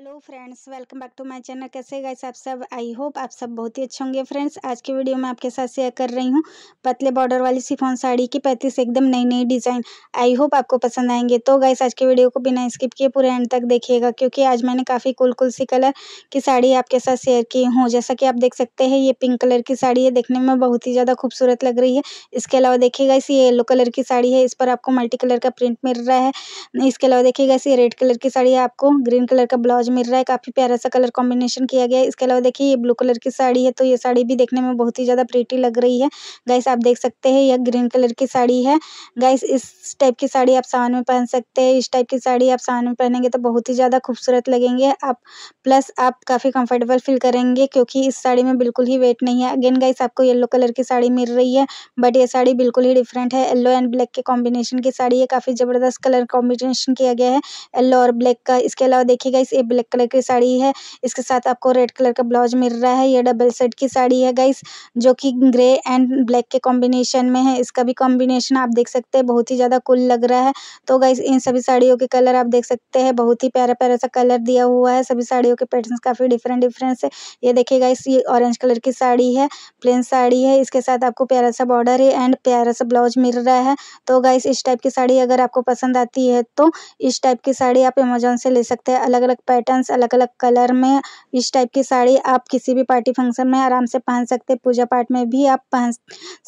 hello friends welcome back to my channel कैसे गए आप सब आई होप आप सब बहुत ही अच्छे होंगे फ्रेंड्स आज के वीडियो में आपके साथ शेयर कर रही हूँ पतले बॉर्डर वाली सिफोन साड़ी की पैंतीस एकदम नई नई डिज़ाइन आई होप आपको पसंद आएंगे तो गाइस आज के वीडियो को बिना स्किप किए पूरे एंड तक देखिएगा क्योंकि आज मैंने काफ़ी कुल कुल सी कलर की साड़ी आपके साथ शेयर की हूँ जैसा कि आप देख सकते हैं ये पिंक कलर की साड़ी है देखने में बहुत ही ज़्यादा खूबसूरत लग रही है इसके अलावा देखिएगा इस ये येलो कलर की साड़ी है इस पर आपको मल्टी कलर का प्रिंट मिल रहा है इसके अलावा देखिएगा इस ये रेड कलर की साड़ी है आपको ग्रीन कलर का ब्लाउज मिल रहा है काफी प्यारा सा कलर कॉम्बिनेशन किया गया है इसके अलावा देखिए ये ब्लू कलर की साड़ी है तो ये साड़ी भी देखने में बहुत ही ज्यादा प्रीटी लग रही है गाइस आप देख सकते हैं यह ग्रीन कलर की साड़ी है गाइस इस टाइप की साड़ी आप सावन में पहन सकते हैं इस टाइप की साड़ी आप सावन में पहनेंगे तो बहुत ही ज़्यादा खूबसूरत लगेंगे आप प्लस आप काफ़ी कंफर्टेबल फील करेंगे क्योंकि इस साड़ी में बिल्कुल ही वेट नहीं है अगेन गाइस आपको येलो कलर की साड़ी मिल रही है बट ये साड़ी बिल्कुल ही डिफरेंट है येलो एंड ब्लैक के कॉम्बिनेशन की साड़ी है काफ़ी ज़बरदस्त कलर कॉम्बिनेशन किया गया है येलो और ब्लैक का इसके अलावा देखिए गाइस ये ब्लैक कलर की साड़ी है इसके साथ आपको रेड कलर का ब्लाउज मिल रहा है ये डबल सेट की साड़ी है गाइस जो कि ग्रे एंड ब्लैक के कॉम्बिनेशन में है इसका भी कॉम्बिनेशन आप देख सकते हैं बहुत ही ज़्यादा कुल लग रहा है तो गाइस इन सभी साड़ियों के कलर आप देख सकते हैं बहुत ही प्यारा प्यारा सा कलर दिया हुआ है सभी साड़ियों के पैटर्न काफ़ी डिफरेंट डिफरेंस है ये देखिए गाइस ये ऑरेंज कलर की साड़ी है प्लेन साड़ी है इसके साथ आपको प्यारा सा बॉर्डर है एंड प्यारा सा ब्लाउज मिल रहा है तो गाइस इस टाइप की साड़ी अगर आपको पसंद आती है तो इस टाइप की साड़ी आप अमेजोन से ले सकते हैं अलग अलग पैटर्न पैटर्न्स अलग अलग कलर में इस टाइप की साड़ी आप किसी भी पार्टी फंक्शन में आराम से पहन सकते पूजा पाठ में भी आप पहन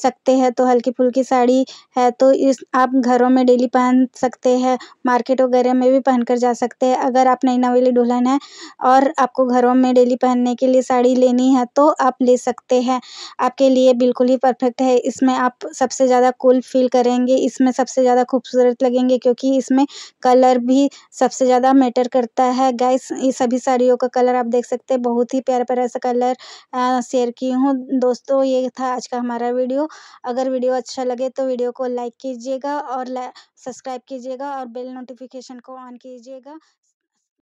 सकते हैं तो हल्की फुल्की साड़ी है तो इस आप घरों में डेली पहन सकते हैं मार्केट वगैरह में भी पहन कर जा सकते हैं अगर आप नई नवेली दुल्हन है और आपको घरों में डेली पहनने के लिए साड़ी लेनी है तो आप ले सकते हैं आपके लिए बिल्कुल ही परफेक्ट है इसमें आप सबसे ज़्यादा कूल फील करेंगे इसमें सबसे ज़्यादा खूबसूरत लगेंगे क्योंकि इसमें कलर भी सबसे ज़्यादा मैटर करता है गाइस ये सभी साड़ियों का कलर आप देख सकते हैं बहुत ही प्यारा प्यारा सा कलर शेयर की हूँ दोस्तों ये था आज का हमारा वीडियो अगर वीडियो अच्छा लगे तो वीडियो को लाइक कीजिएगा और सब्सक्राइब कीजिएगा और बेल नोटिफिकेशन को ऑन कीजिएगा